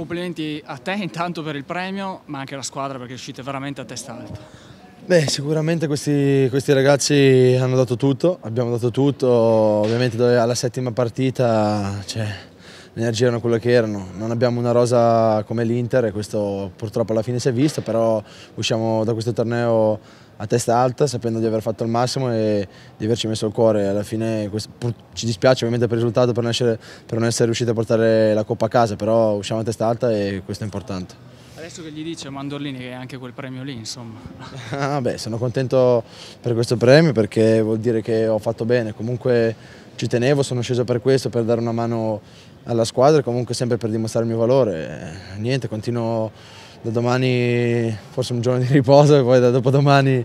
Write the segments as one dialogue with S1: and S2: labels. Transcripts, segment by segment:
S1: complimenti a te intanto per il premio, ma anche alla squadra perché uscite veramente a testa alta.
S2: Beh, sicuramente questi, questi, ragazzi hanno dato tutto, abbiamo dato tutto, ovviamente alla settima partita cioè, le energie erano quelle che erano, non abbiamo una rosa come l'Inter e questo purtroppo alla fine si è visto, però usciamo da questo torneo a testa alta sapendo di aver fatto il massimo e di averci messo il cuore. Alla fine questo, ci dispiace ovviamente per il risultato, per non, essere, per non essere riusciti a portare la coppa a casa, però usciamo a testa alta e questo è importante.
S1: Adesso che gli dice Mandorlini che è anche quel premio lì, insomma.
S2: Ah, beh, sono contento per questo premio perché vuol dire che ho fatto bene. Comunque ci tenevo, sono sceso per questo, per dare una mano alla squadra, e comunque sempre per dimostrare il mio valore. Eh, niente, continuo da domani forse un giorno di riposo e poi da dopodomani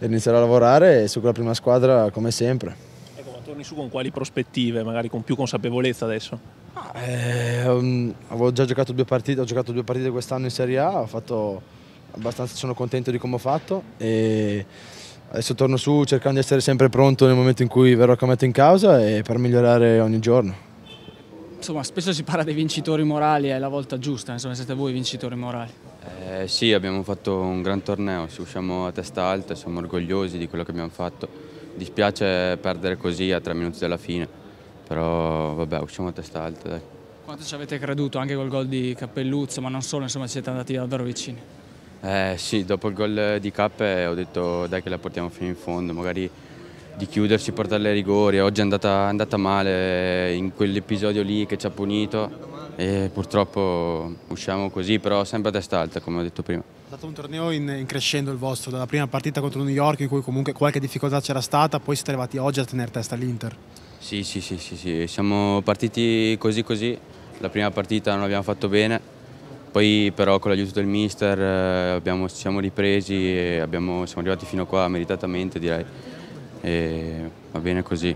S2: inizierò a lavorare e su quella prima squadra come sempre. Ecco, ma torni su con quali prospettive, magari con più consapevolezza adesso? Ah, eh, avevo già giocato due partite, ho giocato due partite quest'anno in Serie A, ho fatto abbastanza, sono contento di come ho fatto e adesso torno su cercando di essere sempre pronto nel momento in cui verrò chiamato in causa e per migliorare ogni giorno.
S1: Insomma, spesso si parla dei vincitori morali, è la volta giusta, insomma, siete voi i vincitori morali.
S3: Eh, sì, abbiamo fatto un gran torneo, ci usciamo a testa alta, siamo orgogliosi di quello che abbiamo fatto. Dispiace perdere così a tre minuti dalla fine, però vabbè, usciamo a testa alta, dai.
S1: Quanto ci avete creduto anche col gol di Cappelluzzo, ma non solo, insomma, siete andati davvero vicini?
S3: Eh sì, dopo il gol di Cappe ho detto dai che la portiamo fino in fondo, magari di chiudersi, portarle ai rigori. Oggi è andata, è andata male eh, in quell'episodio lì che ci ha punito e purtroppo usciamo così, però sempre a testa alta, come ho detto prima. È
S2: stato un torneo in, in crescendo il vostro, dalla prima partita contro New York in cui comunque qualche difficoltà c'era stata, poi siete arrivati oggi a tenere testa all'Inter.
S3: Sì, sì, sì, sì, sì, siamo partiti così così, la prima partita non l'abbiamo fatto bene, poi però con l'aiuto del mister eh, ci siamo ripresi e abbiamo, siamo arrivati fino a qua meritatamente direi e va bene così.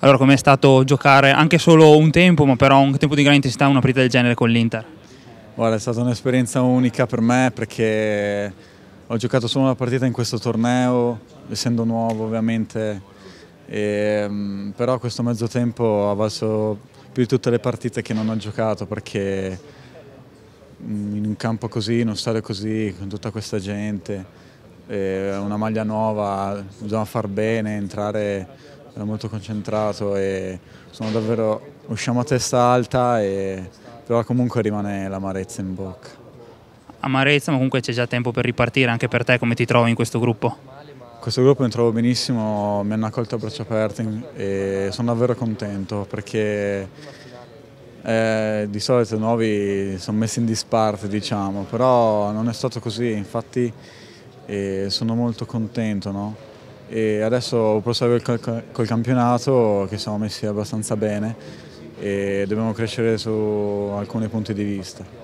S4: Allora com'è stato giocare anche solo un tempo, ma però un tempo di grande intensità, una partita del genere con l'Inter? Guarda, è stata un'esperienza unica per me perché ho giocato solo una partita in questo torneo, essendo nuovo ovviamente, e, mm, però questo mezzo tempo ha valso più di tutte le partite che non ho giocato perché mm, in un campo così, in uno stadio così, con tutta questa gente, è eh, una maglia nuova, bisogna far bene, entrare eh, molto concentrato e sono davvero, usciamo a testa alta e, però comunque rimane l'amarezza in bocca. Amarezza ma comunque c'è già tempo per ripartire anche per te come ti trovi in questo gruppo? questo gruppo mi trovo benissimo, mi hanno accolto a braccia aperte e sono davvero contento perché eh, di solito i nuovi sono messi in disparte diciamo, però non è stato così, infatti e sono molto contento. No? adesso proseguo col, col campionato che siamo messi abbastanza bene e dobbiamo crescere su alcuni punti di vista.